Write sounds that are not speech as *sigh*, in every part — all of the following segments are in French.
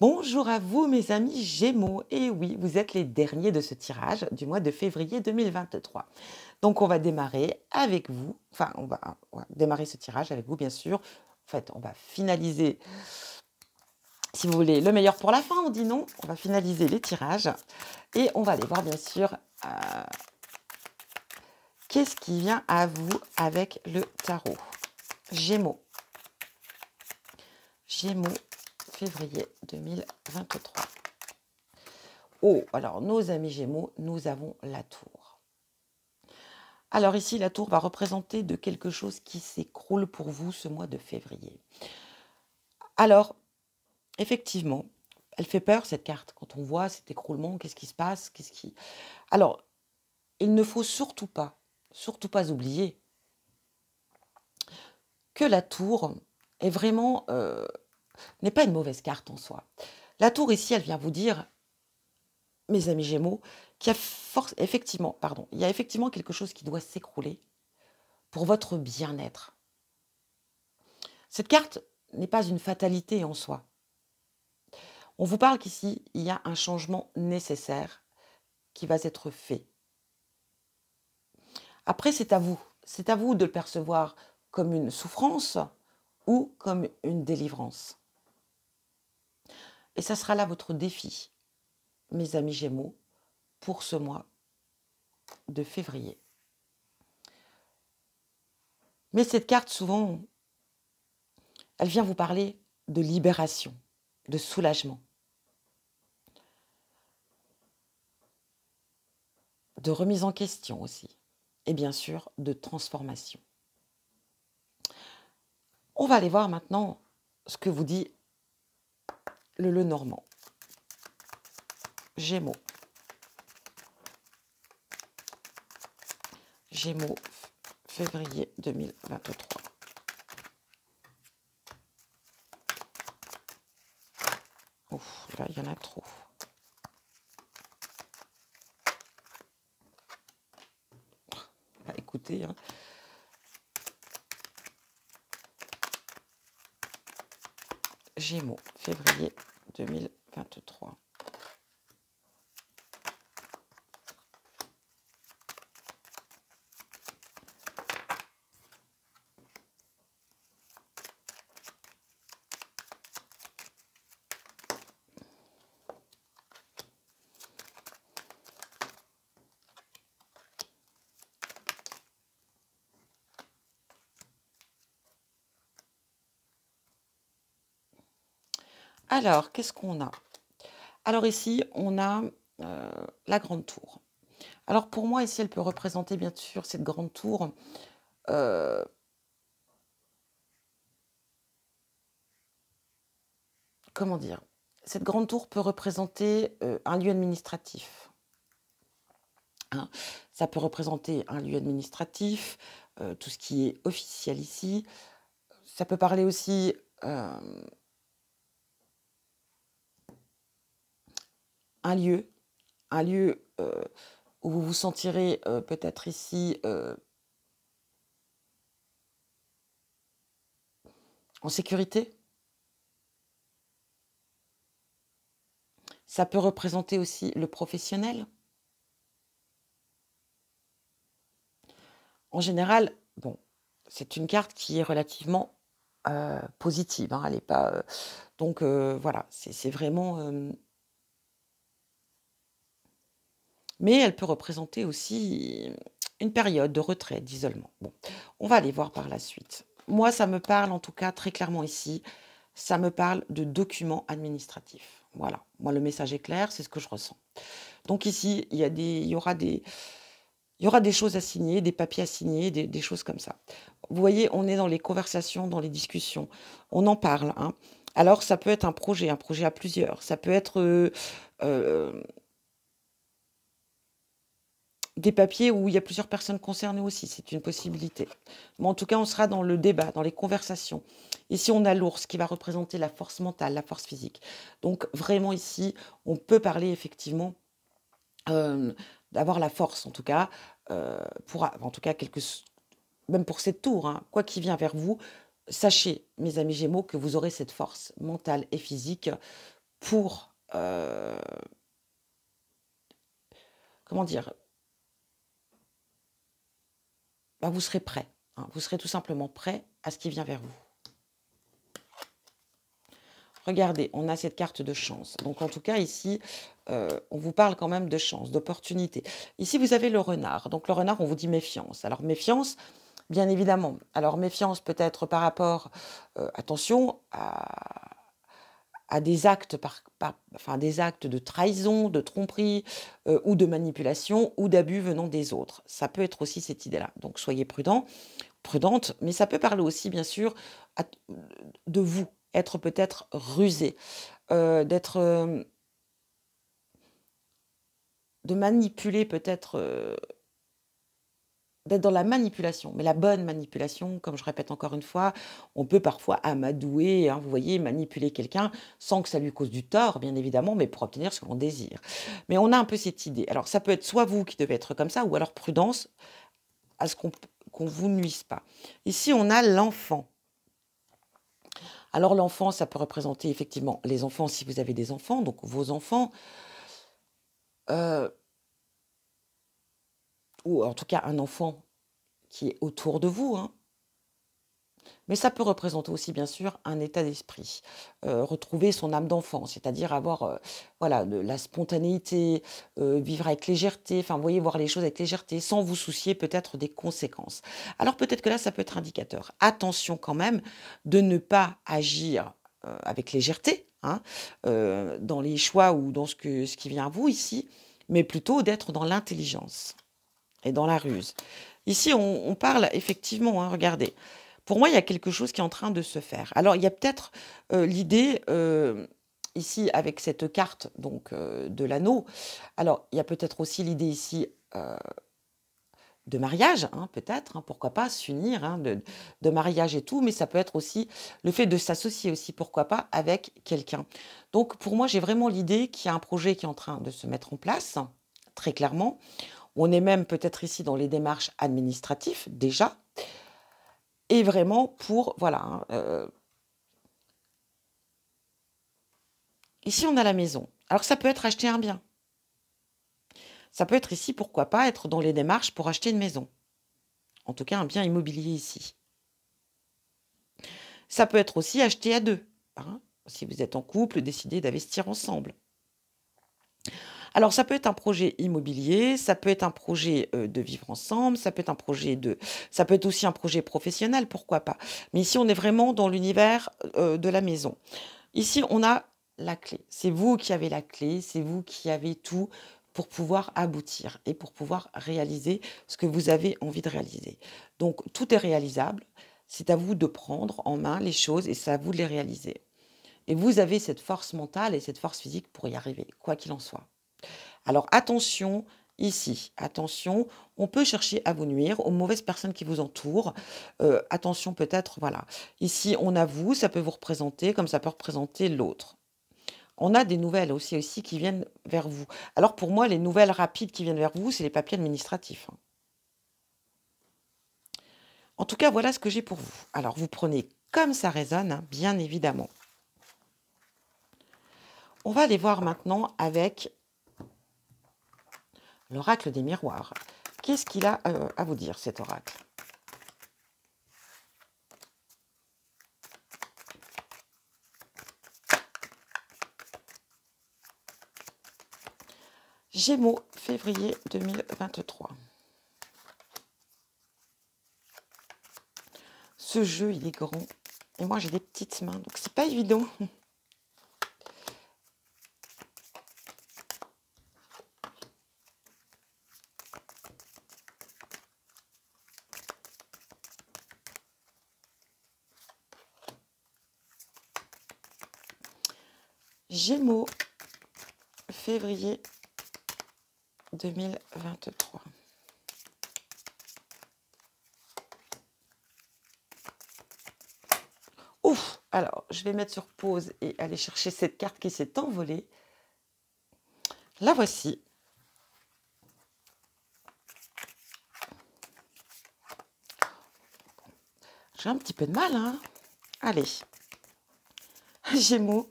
Bonjour à vous mes amis Gémeaux. Et eh oui, vous êtes les derniers de ce tirage du mois de février 2023. Donc on va démarrer avec vous, enfin on va, démarrer ce tirage avec vous bien sûr. En fait, on va finaliser, si vous voulez, le meilleur pour la fin, on dit non. On va finaliser les tirages et on va aller voir bien sûr euh, qu'est-ce qui vient à vous avec le tarot. Gémeaux. Gémeaux, février 2023. Oh, alors nos amis Gémeaux, nous avons la tour. Alors ici, la tour va représenter de quelque chose qui s'écroule pour vous ce mois de février. Alors, effectivement, elle fait peur cette carte. Quand on voit cet écroulement, qu'est-ce qui se passe Qu'est-ce qui Alors, il ne faut surtout pas, surtout pas oublier que la tour est vraiment euh, n'est pas une mauvaise carte en soi. La tour ici, elle vient vous dire, mes amis Gémeaux, qu'il y a force, effectivement, pardon, il y a effectivement quelque chose qui doit s'écrouler pour votre bien-être. Cette carte n'est pas une fatalité en soi. On vous parle qu'ici, il y a un changement nécessaire qui va être fait. Après, c'est à vous. C'est à vous de le percevoir comme une souffrance ou comme une délivrance. Et ça sera là votre défi, mes amis Gémeaux, pour ce mois de février. Mais cette carte, souvent, elle vient vous parler de libération, de soulagement, de remise en question aussi, et bien sûr de transformation. On va aller voir maintenant ce que vous dit le le normand. Gémeaux. Gémeaux, février 2023. Ouf, là, il y en a trop. Bah, écoutez, hein. Gémeaux, février 2023. Alors, qu'est-ce qu'on a Alors ici, on a euh, la grande tour. Alors pour moi, ici, elle peut représenter bien sûr cette grande tour. Euh, comment dire Cette grande tour peut représenter euh, un lieu administratif. Hein. Ça peut représenter un lieu administratif, tout ce qui est officiel ici. Ça peut parler aussi un lieu, un lieu euh, où vous vous sentirez euh, peut-être ici euh, en sécurité. Ça peut représenter aussi le professionnel. En général, bon, c'est une carte qui est relativement positive. Hein, elle est pas. donc voilà, c'est vraiment mais elle peut représenter aussi une période de retrait, d'isolement. on va aller voir par la suite. Moi, ça me parle en tout cas très clairement ici. Ça me parle de documents administratifs. Voilà, moi le message est clair, c'est ce que je ressens. Donc ici, il y, des, aura des, choses à signer, des papiers à signer, des, choses comme ça. Vous voyez, on est dans les conversations, dans les discussions. On en parle. Hein. Alors, ça peut être un projet, un projet à plusieurs. Ça peut être euh, euh, des papiers où il y a plusieurs personnes concernées aussi, c'est une possibilité. Mais en tout cas, on sera dans le débat, dans les conversations. Ici, on a l'ours qui va représenter la force mentale, la force physique. Donc vraiment ici, on peut parler effectivement euh, d'avoir la force, en tout cas, euh, pour en tout cas quelques, même pour cette tour, hein. quoi qui vient vers vous, sachez, mes amis Gémeaux, que vous aurez cette force mentale et physique pour euh, comment dire, vous serez prêt. Hein. Vous serez tout simplement prêt à ce qui vient vers vous. Regardez, on a cette carte de chance. Donc en tout cas, ici, euh, on vous parle quand même de chance, d'opportunité. Ici, vous avez le renard. Donc le renard, on vous dit méfiance. Alors méfiance, bien évidemment. Alors méfiance peut-être par rapport, euh, attention, à à des actes, par, enfin, des actes de trahison, de tromperie euh, ou de manipulation ou d'abus venant des autres. Ça peut être aussi cette idée-là. Donc soyez prudent, prudente, mais ça peut parler aussi bien sûr de vous, être peut-être rusé, euh, d'être euh, de manipuler peut-être d'être dans la manipulation, mais la bonne manipulation, comme je répète encore une fois, on peut parfois amadouer, hein, vous voyez, manipuler quelqu'un sans que ça lui cause du tort, bien évidemment, mais pour obtenir ce qu'on désire. Mais on a un peu cette idée. Alors ça peut être soit vous qui devez être comme ça, ou alors prudence à ce qu'on ne vous nuise pas. Ici, on a l'enfant. Alors l'enfant, ça peut représenter effectivement les enfants si vous avez des enfants, donc vos enfants. Euh, ou en tout cas un enfant qui est autour de vous. Hein. Mais ça peut représenter aussi, bien sûr, un état d'esprit. Euh, retrouver son âme d'enfant, c'est-à-dire avoir euh, voilà, de la spontanéité, euh, vivre avec légèreté, enfin, voyez, voir les choses avec légèreté, sans vous soucier peut-être des conséquences. Alors peut-être que là, ça peut être indicateur. Attention quand même de ne pas agir avec légèreté hein, dans les choix ou dans ce, ce qui vient à vous ici, mais plutôt d'être dans l'intelligence et dans la ruse. Ici, on, parle effectivement, hein, regardez. Pour moi, il y a quelque chose qui est en train de se faire. Alors, il y a peut-être euh, l'idée, euh, ici, avec cette carte donc euh, de l'anneau, alors, il y a peut-être aussi l'idée ici de mariage, hein, peut-être, hein, pourquoi pas s'unir, de, de, mariage et tout, mais ça peut être aussi le fait de s'associer aussi, pourquoi pas, avec quelqu'un. Donc pour moi, j'ai vraiment l'idée qu'il y a un projet qui est en train de se mettre en place, très clairement. On est même peut-être ici dans les démarches administratives déjà. Et vraiment pour, voilà. Hein, euh, ici, on a la maison. Alors ça peut être acheter un bien. Ça peut être ici, pourquoi pas, être dans les démarches pour acheter une maison. En tout cas, un bien immobilier ici. Ça peut être aussi acheter à deux. Hein, si vous êtes en couple, décidez d'investir ensemble. Alors ça peut être un projet immobilier, ça peut être un projet euh, de vivre ensemble, ça peut être un projet de, ça peut être aussi un projet professionnel, pourquoi pas. Mais ici on est vraiment dans l'univers euh, de la maison. Ici on a la clé. C'est vous qui avez la clé, c'est vous qui avez tout pour pouvoir aboutir et pour pouvoir réaliser ce que vous avez envie de réaliser. Donc tout est réalisable. C'est à vous de prendre en main les choses et c'est à vous de les réaliser. Et vous avez cette force mentale et cette force physique pour y arriver, quoi qu'il en soit. Alors attention ici, attention, on peut chercher à vous nuire aux mauvaises personnes qui vous entourent. Euh, attention peut-être, voilà. Ici, on a vous, ça peut vous représenter comme ça peut représenter l'autre on a des nouvelles aussi, aussi qui viennent vers vous. Alors pour moi, les nouvelles rapides qui viennent vers vous, c'est les papiers administratifs. Hein. En tout cas, voilà ce que j'ai pour vous. Alors vous prenez comme ça résonne, hein, bien évidemment. On va aller voir maintenant avec l'oracle des miroirs. Qu'est-ce qu'il a euh, à vous dire, cet oracle Gémeaux, février 2023. Ce jeu, il est grand. Et moi, j'ai des petites mains, donc c'est pas évident. *laughs* Gémeaux, février 2023. Ouf Alors, je vais mettre sur pause et aller chercher cette carte qui s'est envolée. La voici. J'ai un petit peu de mal, hein Allez. Gémeaux,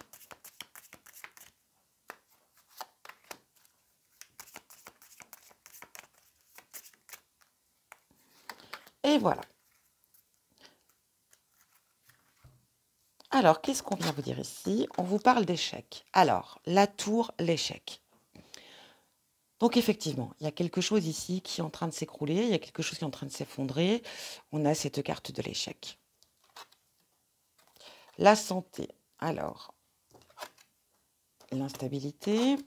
Et voilà. Alors, qu'est-ce qu'on vient vous dire ici On vous parle d'échec. Alors, la tour, l'échec. Donc effectivement, il y a quelque chose ici qui est en train de s'écrouler, il y a quelque chose qui est en train de s'effondrer. On a cette carte de l'échec. La santé. Alors, l'instabilité,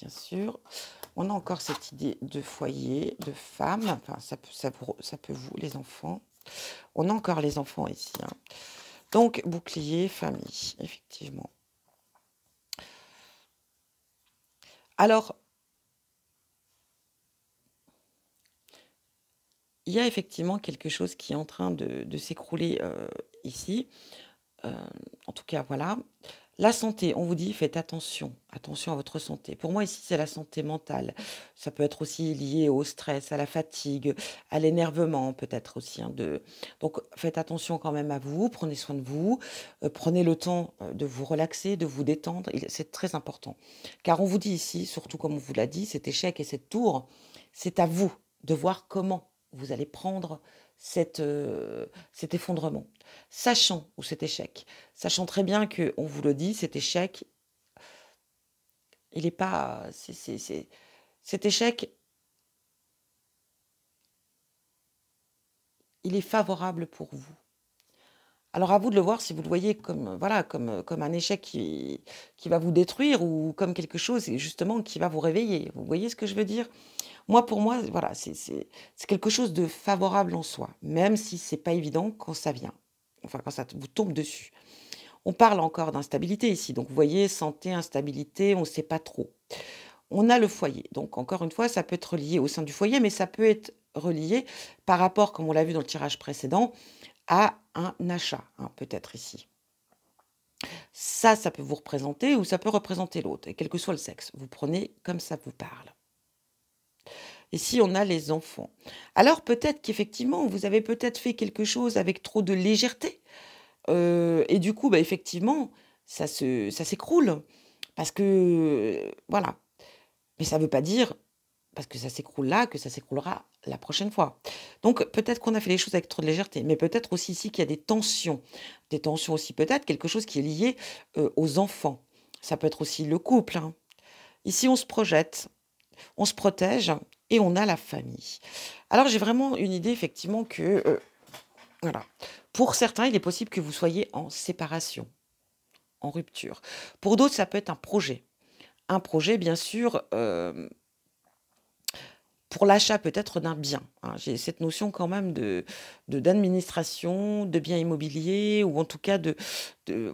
bien sûr. On a encore cette idée de foyer, de femme. ça peut, ça, ça peut vous, les enfants. On a encore les enfants ici. Hein. Donc, bouclier, famille, effectivement. Alors, il y a effectivement quelque chose qui est en train de, s'écrouler euh, ici. Euh, en tout cas, voilà. La santé, on vous dit, faites attention, attention à votre santé. Pour moi, ici, c'est la santé mentale. Ça peut être aussi lié au stress, à la fatigue, à l'énervement, peut-être aussi. Donc, faites attention quand même à vous, prenez soin de vous, euh, prenez le temps euh, de vous relaxer, de vous détendre. C'est très important. Car on vous dit ici, surtout comme on vous l'a dit, cet échec et cette tour, c'est à vous de voir comment vous allez prendre euh, cet effondrement, sachant, ou cet échec, sachant très bien que, on vous le dit, cet échec, il est pas. c'est c'est cet échec, il est favorable pour vous. Alors à vous de le voir si vous le voyez comme voilà comme comme un échec qui qui va vous détruire ou comme quelque chose justement qui va vous réveiller. Vous voyez ce que je veux dire moi, pour moi, voilà, c'est quelque chose de favorable en soi, même si c'est pas évident quand ça vient, enfin quand ça vous tombe dessus. On parle encore d'instabilité ici, donc vous voyez, santé, instabilité, on ne sait pas trop. On a le foyer, donc encore une fois, ça peut être relié au sein du foyer, mais ça peut être relié par rapport, comme on l'a vu dans le tirage précédent, à un achat, hein, peut-être ici. Ça, ça peut vous représenter ou ça peut représenter l'autre, et quel que soit le sexe. Vous prenez comme ça vous parle et si on a les enfants. Alors peut-être qu'effectivement, vous avez peut-être fait quelque chose avec trop de légèreté. Euh, et du coup, bah, effectivement, ça se, ça s'écroule. Parce que, voilà. Mais ça ne veut pas dire, parce que ça s'écroule là, que ça s'écroulera la prochaine fois. Donc peut-être qu'on a fait les choses avec trop de légèreté, mais peut-être aussi ici qu'il y a des tensions. Des tensions aussi peut-être, quelque chose qui est lié euh, aux enfants. Ça peut être aussi le couple. Hein. Ici, on se projette, on se protège, et on a la famille. Alors j'ai vraiment une idée effectivement que euh, voilà. Pour certains, il est possible que vous soyez en séparation, en rupture. Pour d'autres, ça peut être un projet. Un projet, bien sûr, euh, pour l'achat peut-être d'un bien. Hein. J'ai cette notion quand même de d'administration, de, biens immobiliers, ou en tout cas de,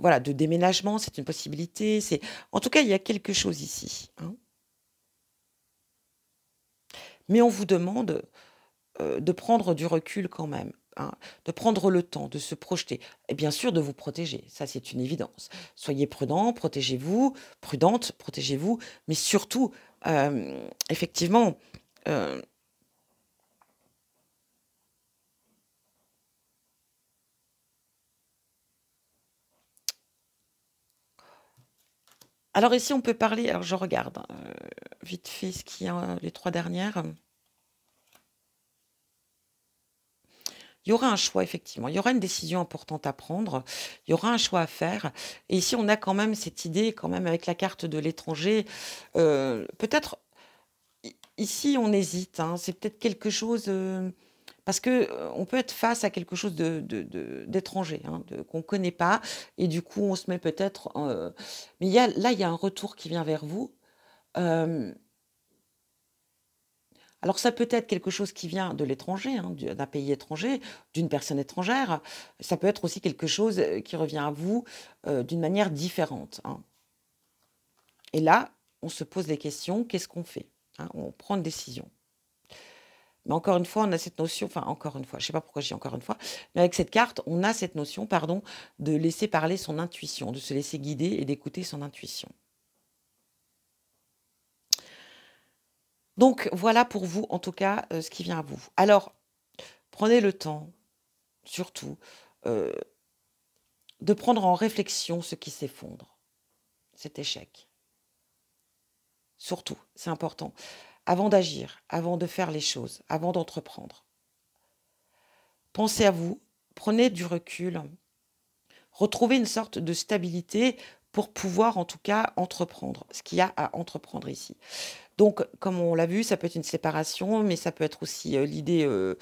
voilà de déménagement, c'est une possibilité. C'est En tout cas, il y a quelque chose ici. Hein. Mais on vous demande euh, de prendre du recul quand même. Hein, de prendre le temps, de se projeter, et bien sûr de vous protéger, ça c'est une évidence. Soyez prudent, protégez-vous, prudente, protégez-vous, mais surtout, euh, effectivement, euh, Alors ici, on peut parler, alors je regarde euh, vite fait ce qu'il y a, euh, les trois dernières. Il y aura un choix, effectivement. Il y aura une décision importante à prendre. Il y aura un choix à faire. Et ici, on a quand même cette idée, quand même, avec la carte de l'étranger. Euh, peut-être, ici, on hésite. Hein. C'est peut-être quelque chose parce qu'on euh, on peut être face à quelque chose d'étranger, hein, qu'on ne connaît pas, et du coup, on se met peut-être. Euh, mais là, il y a un retour qui vient vers vous. Euh, alors ça peut être quelque chose qui vient de l'étranger, hein, d'un pays étranger, d'une personne étrangère. Ça peut être aussi quelque chose qui revient à vous d'une manière différente. Hein. Et là, on se pose des questions, qu'est-ce qu'on fait On prend une décision. Mais encore une fois, on a cette notion, enfin encore une fois, je ne sais pas pourquoi je dis encore une fois, mais avec cette carte, on a cette notion, pardon, de laisser parler son intuition, de se laisser guider et d'écouter son intuition. Donc voilà pour vous, en tout cas, euh, ce qui vient à vous. Alors, prenez le temps, surtout, euh, de prendre en réflexion ce qui s'effondre, cet échec. Surtout, c'est important avant d'agir, avant de faire les choses, avant d'entreprendre. Pensez à vous, prenez du recul, retrouvez une sorte de stabilité pour pouvoir en tout cas entreprendre ce qu'il y a à entreprendre ici. Donc, comme on l'a vu, ça peut être une séparation, mais ça peut être aussi euh, l'idée euh,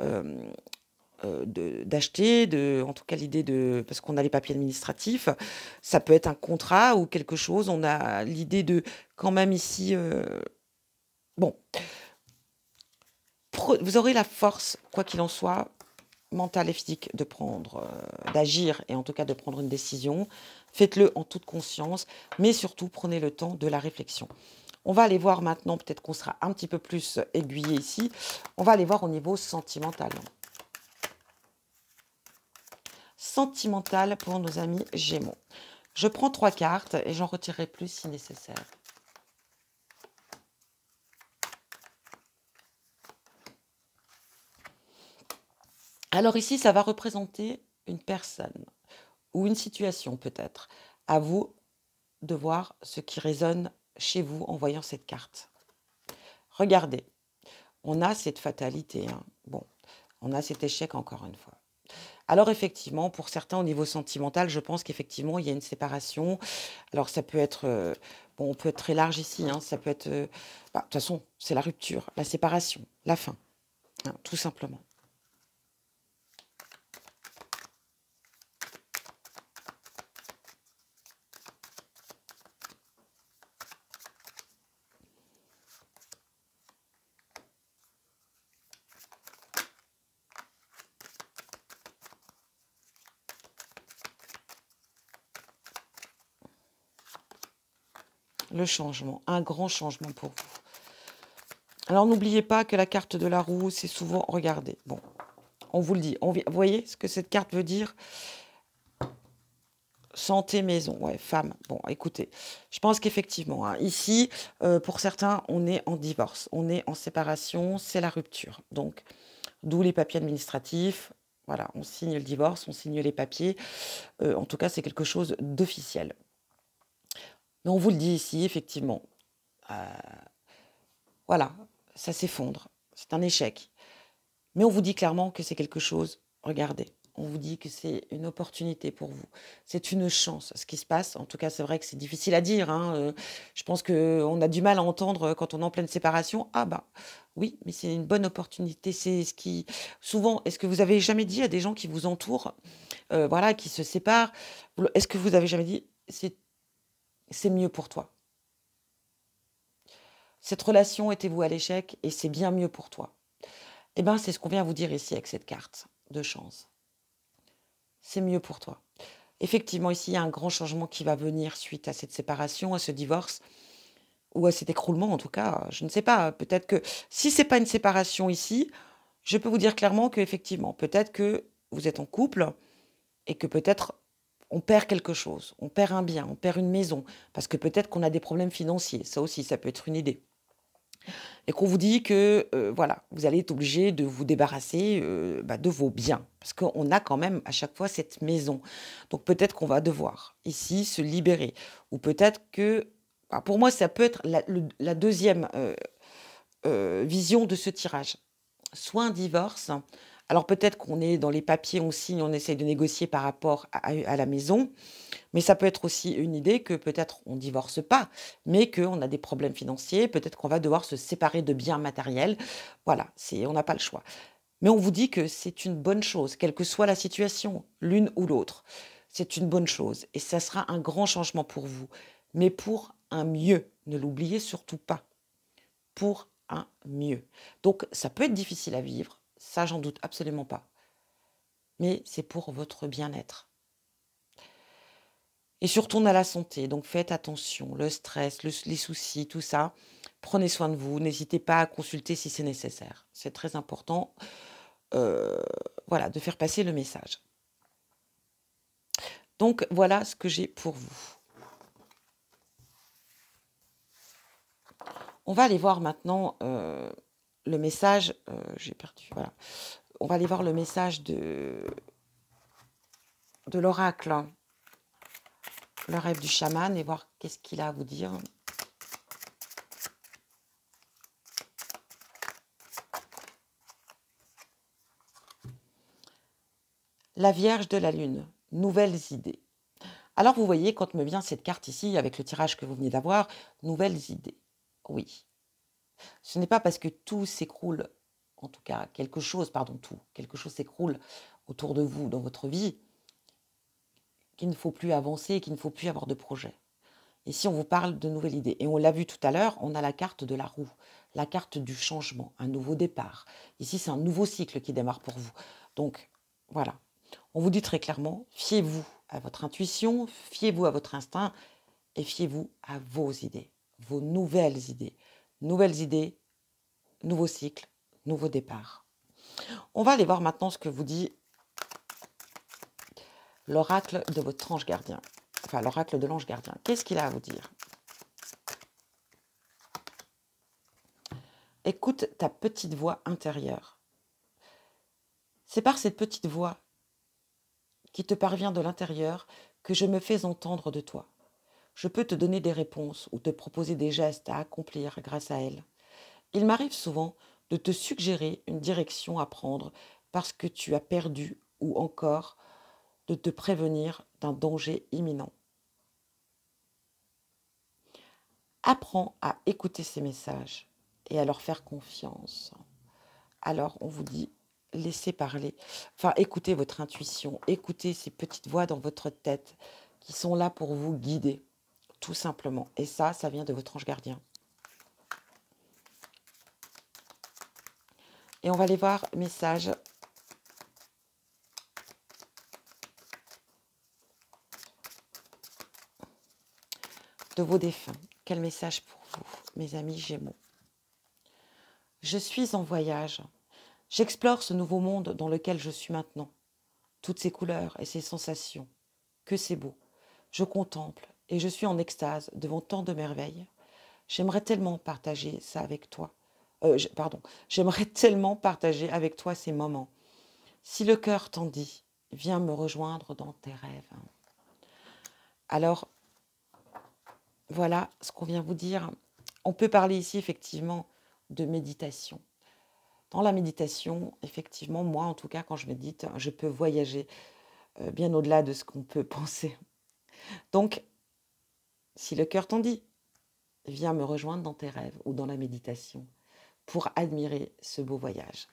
euh, d'acheter, en tout cas l'idée de, parce qu'on a les papiers administratifs, ça peut être un contrat ou quelque chose. On a l'idée de, quand même ici, Bon. Vous aurez la force, quoi qu'il en soit, mentale et physique de prendre, euh, d'agir et en tout cas de prendre une décision. Faites-le en toute conscience, mais surtout prenez le temps de la réflexion. On va aller voir maintenant, peut-être qu'on sera un petit peu plus aiguillé ici, on va aller voir au niveau sentimental. Sentimental pour nos amis Gémeaux. Je prends trois cartes et j'en retirerai plus si nécessaire. Alors ici, ça va représenter une personne ou une situation peut-être. À vous de voir ce qui résonne chez vous en voyant cette carte. Regardez, on a cette fatalité. Hein. Bon, on a cet échec encore une fois. Alors effectivement, pour certains au niveau sentimental, je pense qu'effectivement il y a une séparation. Alors ça peut être, euh, bon, on peut être très large ici. Hein. ça peut être, euh, bah, de toute façon, c'est la rupture, la séparation, la fin, hein, tout simplement. changement, un grand changement pour vous. Alors n'oubliez pas que la carte de la roue, c'est souvent, regardez, bon, on vous le dit, vous voyez ce que cette carte veut dire Santé maison, ouais, femme. Bon, écoutez, je pense qu'effectivement, hein, ici, euh, pour certains, on est en divorce, on est en séparation, c'est la rupture. Donc, d'où les papiers administratifs, voilà, on signe le divorce, on signe les papiers. Euh, en tout cas, c'est quelque chose d'officiel. Mais on vous le dit ici, effectivement. Euh, voilà, ça s'effondre. C'est un échec. Mais on vous dit clairement que c'est quelque chose. Regardez, on vous dit que c'est une opportunité pour vous. C'est une chance, ce qui se passe. En tout cas, c'est vrai que c'est difficile à dire. Hein. Euh, je pense qu'on a du mal à entendre quand on est en pleine séparation. Ah bah oui, mais c'est une bonne opportunité. C'est ce qui souvent. Est-ce que vous avez jamais dit à des gens qui vous entourent, euh, voilà, qui se séparent, est-ce que vous avez jamais dit c'est c'est mieux pour toi. Cette relation était vous à l'échec et c'est bien mieux pour toi. Eh bien, c'est ce qu'on vient vous dire ici avec cette carte de chance. C'est mieux pour toi. Effectivement, ici, il y a un grand changement qui va venir suite à cette séparation, à ce divorce ou à cet écroulement en tout cas, je ne sais pas, peut-être que si c'est pas une séparation ici, je peux vous dire clairement que effectivement, peut-être que vous êtes en couple et que peut-être on perd quelque chose, on perd un bien, on perd une maison, parce que peut-être qu'on a des problèmes financiers, ça aussi, ça peut être une idée. Et qu'on vous dit que euh, voilà, vous allez être obligé de vous débarrasser euh, bah, de vos biens, parce qu'on a quand même à chaque fois cette maison. Donc peut-être qu'on va devoir ici se libérer, ou peut-être que, bah, pour moi, ça peut être la, deuxième euh, vision de ce tirage, soit un divorce, alors peut-être qu'on est dans les papiers, on signe, on essaye de négocier par rapport à, la maison, mais ça peut être aussi une idée que peut-être on divorce pas, mais qu'on a des problèmes financiers, peut-être qu'on va devoir se séparer de biens matériels. Voilà, on n'a pas le choix. Mais on vous dit que c'est une bonne chose, quelle que soit la situation, l'une ou l'autre. C'est une bonne chose et ça sera un grand changement pour vous, mais pour un mieux. Ne l'oubliez surtout pas. Pour un mieux. Donc ça peut être difficile à vivre, ça, j'en doute absolument pas. Mais c'est pour votre bien-être. Et surtout, on a la santé. Donc faites attention, le stress, les soucis, tout ça. Prenez soin de vous. N'hésitez pas à consulter si c'est nécessaire. C'est très important euh, voilà, de faire passer le message. Donc voilà ce que j'ai pour vous. On va aller voir maintenant euh, le message, euh, j'ai perdu, voilà. On va aller voir le message de, de l'oracle, hein. le rêve du chaman, et voir qu'est-ce qu'il a à vous dire. La Vierge de la Lune, nouvelles idées. Alors vous voyez, quand me vient cette carte ici, avec le tirage que vous venez d'avoir, nouvelles idées. Oui, ce n'est pas parce que tout s'écroule, en tout cas quelque chose, pardon, tout, quelque chose s'écroule autour de vous, dans votre vie, qu'il ne faut plus avancer, qu'il ne faut plus avoir de projet. Ici, on vous parle de nouvelles idées. Et on l'a vu tout à l'heure, on a la carte de la roue, la carte du changement, un nouveau départ. Ici, c'est un nouveau cycle qui démarre pour vous. Donc, voilà. On vous dit très clairement, fiez-vous à votre intuition, fiez-vous à votre instinct et fiez-vous à vos idées, vos nouvelles idées nouvelles idées, nouveau cycle, nouveau départ. On va aller voir maintenant ce que vous dit l'oracle de votre ange gardien. Enfin, l'oracle de l'ange gardien. Qu'est-ce qu'il a à vous dire Écoute ta petite voix intérieure. C'est par cette petite voix qui te parvient de l'intérieur que je me fais entendre de toi je peux te donner des réponses ou te proposer des gestes à accomplir grâce à elle. Il m'arrive souvent de te suggérer une direction à prendre parce que tu as perdu ou encore de te prévenir d'un danger imminent. Apprends à écouter ces messages et à leur faire confiance. Alors on vous dit, laissez parler, enfin écoutez votre intuition, écoutez ces petites voix dans votre tête qui sont là pour vous guider tout simplement. Et ça, ça vient de votre ange gardien. Et on va aller voir message. de vos défunts. Quel message pour vous, mes amis Gémeaux Je suis en voyage. J'explore ce nouveau monde dans lequel je suis maintenant. Toutes ces couleurs et ces sensations. Que c'est beau. Je contemple, et je suis en extase devant tant de merveilles. J'aimerais tellement partager ça avec toi. Euh, pardon, j'aimerais *laughs* tellement partager avec toi ces moments. Si le cœur t'en dit, viens me rejoindre dans tes rêves. Alors, voilà ce qu'on vient vous dire. On peut parler ici effectivement de méditation. Dans la méditation, effectivement, moi en tout cas, quand je médite, je peux voyager euh, bien au-delà de ce qu'on peut *laughs* penser. Donc, si le cœur t'en dit, viens me rejoindre dans tes rêves ou dans la méditation pour admirer ce beau voyage.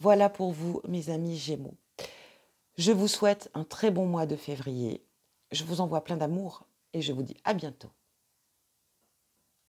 Voilà pour vous, mes amis Gémeaux. Je vous souhaite un très bon mois de février. Je vous envoie plein d'amour et je vous dis à bientôt.